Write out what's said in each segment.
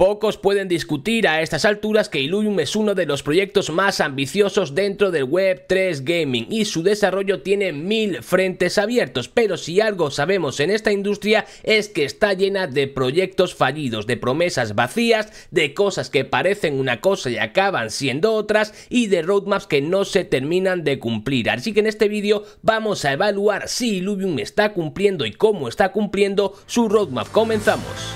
Pocos pueden discutir a estas alturas que Illuvium es uno de los proyectos más ambiciosos dentro del Web3 Gaming y su desarrollo tiene mil frentes abiertos, pero si algo sabemos en esta industria es que está llena de proyectos fallidos, de promesas vacías, de cosas que parecen una cosa y acaban siendo otras y de roadmaps que no se terminan de cumplir. Así que en este vídeo vamos a evaluar si Illuvium está cumpliendo y cómo está cumpliendo su roadmap. Comenzamos.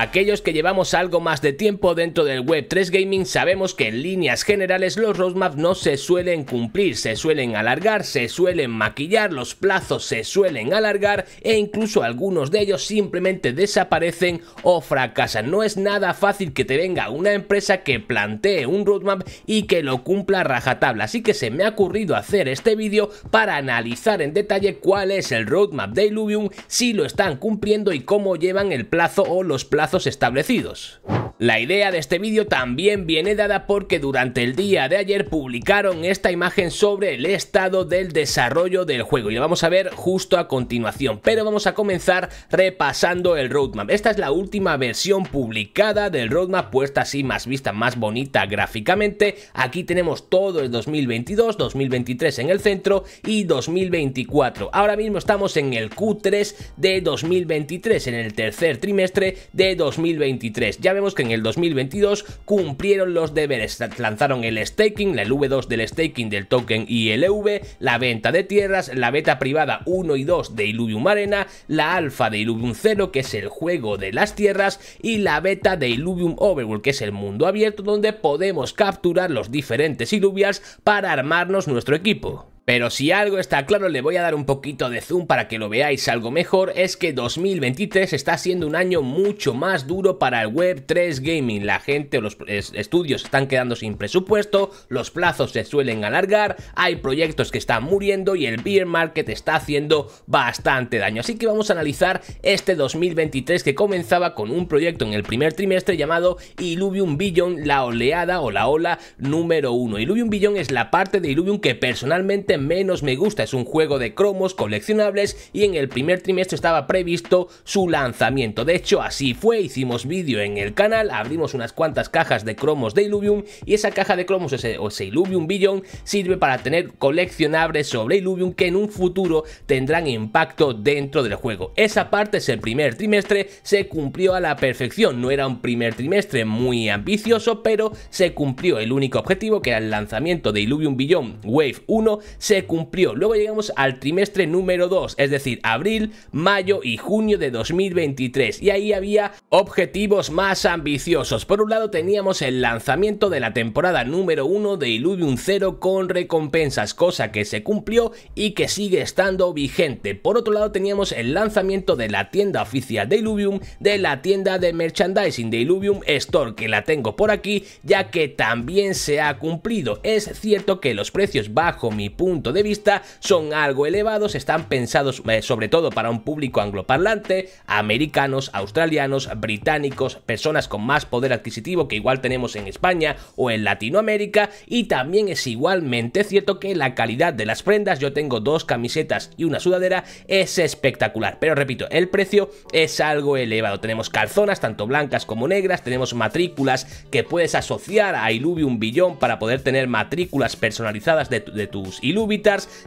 Aquellos que llevamos algo más de tiempo dentro del Web3 Gaming sabemos que en líneas generales los roadmaps no se suelen cumplir, se suelen alargar, se suelen maquillar, los plazos se suelen alargar e incluso algunos de ellos simplemente desaparecen o fracasan. No es nada fácil que te venga una empresa que plantee un roadmap y que lo cumpla a rajatabla, así que se me ha ocurrido hacer este vídeo para analizar en detalle cuál es el roadmap de Illuvium, si lo están cumpliendo y cómo llevan el plazo o los plazos establecidos. La idea de este vídeo también viene dada porque durante el día de ayer publicaron esta imagen sobre el estado del desarrollo del juego y lo vamos a ver justo a continuación, pero vamos a comenzar repasando el roadmap. Esta es la última versión publicada del roadmap puesta así más vista, más bonita gráficamente. Aquí tenemos todo el 2022, 2023 en el centro y 2024. Ahora mismo estamos en el Q3 de 2023, en el tercer trimestre de 2023. Ya vemos que en el 2022 cumplieron los deberes, lanzaron el staking, la V2 del staking del token ILV, e la venta de tierras, la beta privada 1 y 2 de Illuvium Arena, la alfa de Illuvium 0 que es el juego de las tierras y la beta de Illuvium Overworld que es el mundo abierto donde podemos capturar los diferentes Iluvias para armarnos nuestro equipo. Pero si algo está claro, le voy a dar un poquito de zoom para que lo veáis algo mejor, es que 2023 está siendo un año mucho más duro para el Web3 Gaming. La gente o los estudios están quedando sin presupuesto, los plazos se suelen alargar, hay proyectos que están muriendo y el beer market está haciendo bastante daño. Así que vamos a analizar este 2023 que comenzaba con un proyecto en el primer trimestre llamado Illuvium Billion, la oleada o la ola número uno. Illuvium Billion es la parte de Illuvium que personalmente menos me gusta. Es un juego de cromos coleccionables y en el primer trimestre estaba previsto su lanzamiento. De hecho, así fue, hicimos vídeo en el canal, abrimos unas cuantas cajas de cromos de Illuvium y esa caja de cromos, ese, o ese Billion, sirve para tener coleccionables sobre Illuvium que en un futuro tendrán impacto dentro del juego. Esa parte es el primer trimestre, se cumplió a la perfección, no era un primer trimestre muy ambicioso, pero se cumplió el único objetivo que era el lanzamiento de Illuvium Billion Wave 1, se cumplió. Luego llegamos al trimestre número 2, es decir, abril, mayo y junio de 2023. Y ahí había objetivos más ambiciosos. Por un lado teníamos el lanzamiento de la temporada número 1 de Illuvium 0 con recompensas, cosa que se cumplió y que sigue estando vigente. Por otro lado teníamos el lanzamiento de la tienda oficial de Illuvium, de la tienda de merchandising de Illuvium Store, que la tengo por aquí, ya que también se ha cumplido. Es cierto que los precios bajo mi punto de vista, son algo elevados, están pensados eh, sobre todo para un público angloparlante, americanos, australianos, británicos, personas con más poder adquisitivo que igual tenemos en España o en Latinoamérica y también es igualmente cierto que la calidad de las prendas, yo tengo dos camisetas y una sudadera, es espectacular, pero repito, el precio es algo elevado, tenemos calzonas tanto blancas como negras, tenemos matrículas que puedes asociar a iluvium Billón para poder tener matrículas personalizadas de, tus Illuvium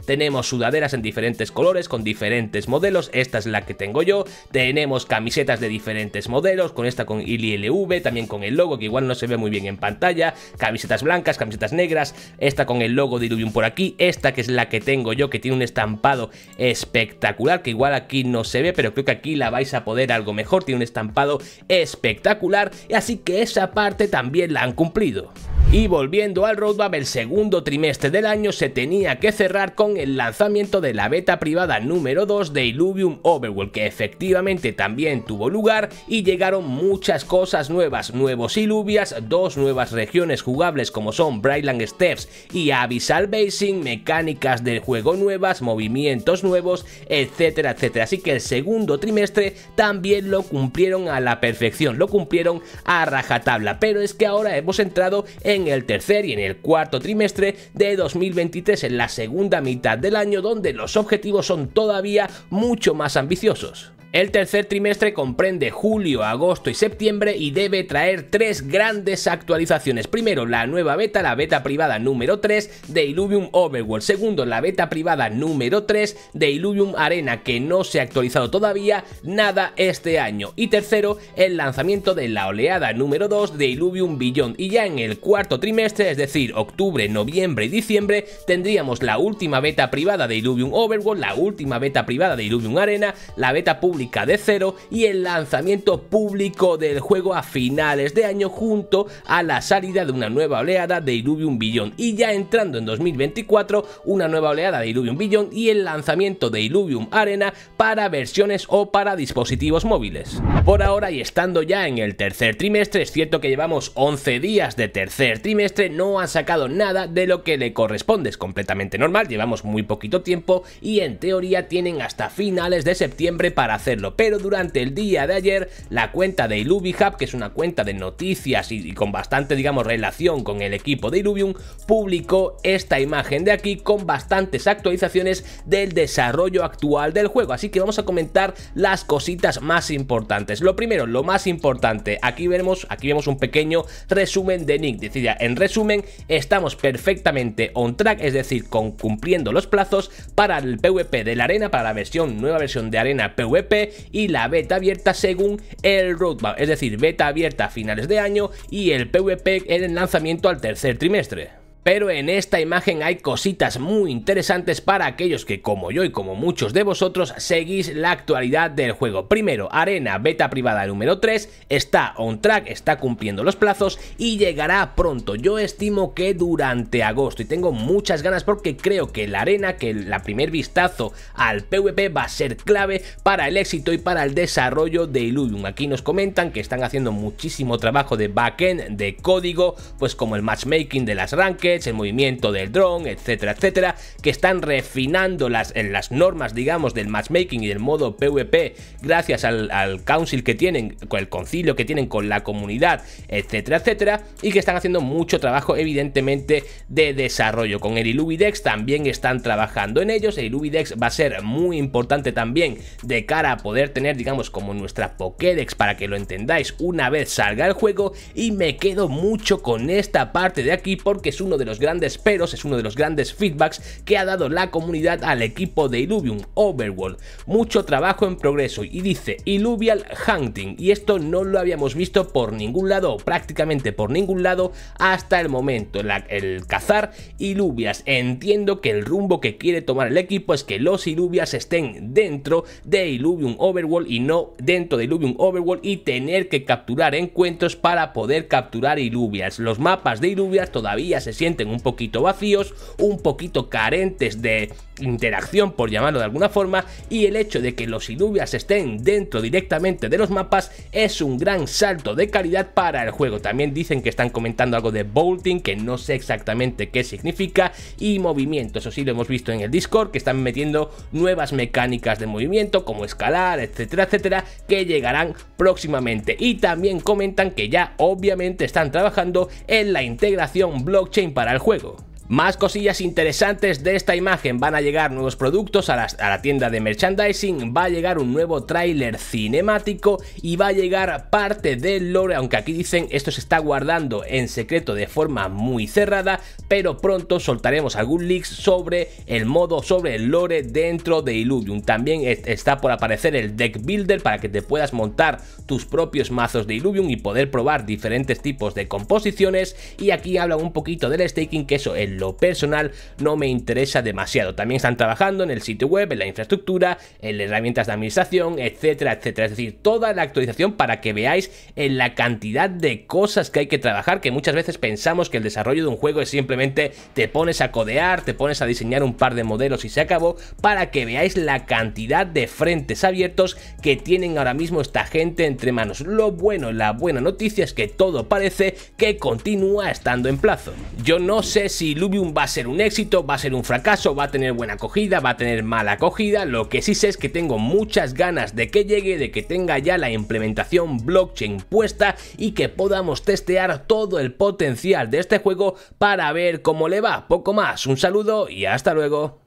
tenemos sudaderas en diferentes colores con diferentes modelos, esta es la que tengo yo, tenemos camisetas de diferentes modelos, con esta con ILV, también con el logo que igual no se ve muy bien en pantalla, camisetas blancas, camisetas negras, esta con el logo de Illuvium por aquí, esta que es la que tengo yo que tiene un estampado espectacular que igual aquí no se ve pero creo que aquí la vais a poder algo mejor, tiene un estampado espectacular así que esa parte también la han cumplido. Y volviendo al roadmap, el segundo trimestre del año se tenía que cerrar con el lanzamiento de la beta privada número 2 de Illuvium Overworld, que efectivamente también tuvo lugar y llegaron muchas cosas nuevas, nuevos Illuvias, dos nuevas regiones jugables como son Brightland Steps y Abyssal Basin, mecánicas del juego nuevas, movimientos nuevos, etcétera, etcétera. Así que el segundo trimestre también lo cumplieron a la perfección, lo cumplieron a rajatabla, pero es que ahora hemos entrado en en el tercer y en el cuarto trimestre de 2023, en la segunda mitad del año donde los objetivos son todavía mucho más ambiciosos. El tercer trimestre comprende julio, agosto y septiembre y debe traer tres grandes actualizaciones. Primero, la nueva beta, la beta privada número 3 de Illuvium Overworld. Segundo, la beta privada número 3 de Illuvium Arena, que no se ha actualizado todavía nada este año. Y tercero, el lanzamiento de la oleada número 2 de Illuvium Beyond. Y ya en el cuarto trimestre, es decir, octubre, noviembre y diciembre, tendríamos la última beta privada de Illuvium Overworld, la última beta privada de Illuvium Arena, la beta pública de cero y el lanzamiento público del juego a finales de año junto a la salida de una nueva oleada de Illuvium Billion y ya entrando en 2024 una nueva oleada de Illuvium Billion y el lanzamiento de Illuvium Arena para versiones o para dispositivos móviles. Por ahora y estando ya en el tercer trimestre, es cierto que llevamos 11 días de tercer trimestre, no han sacado nada de lo que le corresponde, es completamente normal, llevamos muy poquito tiempo y en teoría tienen hasta finales de septiembre para hacer pero durante el día de ayer la cuenta de hub que es una cuenta de noticias y, con bastante, digamos, relación con el equipo de Iluvium, publicó esta imagen de aquí con bastantes actualizaciones del desarrollo actual del juego, así que vamos a comentar las cositas más importantes. Lo primero, lo más importante, aquí vemos, aquí vemos un pequeño resumen de Nick, decía, en resumen, estamos perfectamente on track, es decir, cumpliendo los plazos para el PvP de la arena, para la versión, nueva versión de arena PvP y la beta abierta según el roadmap, es decir, beta abierta a finales de año y el PvP en el lanzamiento al tercer trimestre. Pero en esta imagen hay cositas muy interesantes para aquellos que como yo y como muchos de vosotros seguís la actualidad del juego. Primero, Arena Beta Privada número 3 está on track, está cumpliendo los plazos y llegará pronto. Yo estimo que durante agosto y tengo muchas ganas porque creo que la Arena, que el primer vistazo al PvP va a ser clave para el éxito y para el desarrollo de Illusion Aquí nos comentan que están haciendo muchísimo trabajo de backend, de código, pues como el matchmaking de las rankings el movimiento del dron, etcétera, etcétera, que están refinando las, en las normas, digamos, del matchmaking y del modo PvP gracias al, al council que tienen, con el concilio que tienen con la comunidad, etcétera, etcétera, y que están haciendo mucho trabajo, evidentemente, de desarrollo. Con el Ilubidex también están trabajando en ellos, el Ilubidex va a ser muy importante también de cara a poder tener, digamos, como nuestra Pokédex para que lo entendáis una vez salga el juego y me quedo mucho con esta parte de aquí porque es uno de de los grandes peros, es uno de los grandes feedbacks que ha dado la comunidad al equipo de iluvium Overworld. Mucho trabajo en progreso y dice iluvial Hunting y esto no lo habíamos visto por ningún lado, prácticamente por ningún lado hasta el momento. el cazar Iluvias. Entiendo que el rumbo que quiere tomar el equipo es que los Iluvias estén dentro de iluvium Overworld y no dentro de iluvium Overworld y tener que capturar encuentros para poder capturar Iluvias. Los mapas de Iluvias todavía se sienten un poquito vacíos, un poquito carentes de interacción, por llamarlo de alguna forma, y el hecho de que los Iluvias estén dentro directamente de los mapas es un gran salto de calidad para el juego. También dicen que están comentando algo de bolting, que no sé exactamente qué significa, y movimiento, eso sí lo hemos visto en el Discord, que están metiendo nuevas mecánicas de movimiento, como escalar, etcétera, etcétera, que llegarán próximamente. Y también comentan que ya obviamente están trabajando en la integración blockchain para para el juego. Más cosillas interesantes de esta imagen, van a llegar nuevos productos a la, tienda de merchandising, va a llegar un nuevo tráiler cinemático y va a llegar parte del lore, aunque aquí dicen esto se está guardando en secreto de forma muy cerrada, pero pronto soltaremos algún leaks sobre el modo, sobre el lore dentro de Illuvium, También está por aparecer el deck builder para que te puedas montar tus propios mazos de Illuvium y poder probar diferentes tipos de composiciones y aquí habla un poquito del staking que eso el personal no me interesa demasiado. También están trabajando en el sitio web, en la infraestructura, en las herramientas de administración, etcétera, etcétera. Es decir, toda la actualización para que veáis en la cantidad de cosas que hay que trabajar, que muchas veces pensamos que el desarrollo de un juego es simplemente te pones a codear, te pones a diseñar un par de modelos y se acabó, para que veáis la cantidad de frentes abiertos que tienen ahora mismo esta gente entre manos. Lo bueno, la buena noticia es que todo parece que continúa estando en plazo. Yo no sé si va a ser un éxito, va a ser un fracaso, va a tener buena acogida, va a tener mala acogida, lo que sí sé es que tengo muchas ganas de que llegue, de que tenga ya la implementación blockchain puesta y que podamos testear todo el potencial de este juego para ver cómo le va. Poco más, un saludo y hasta luego.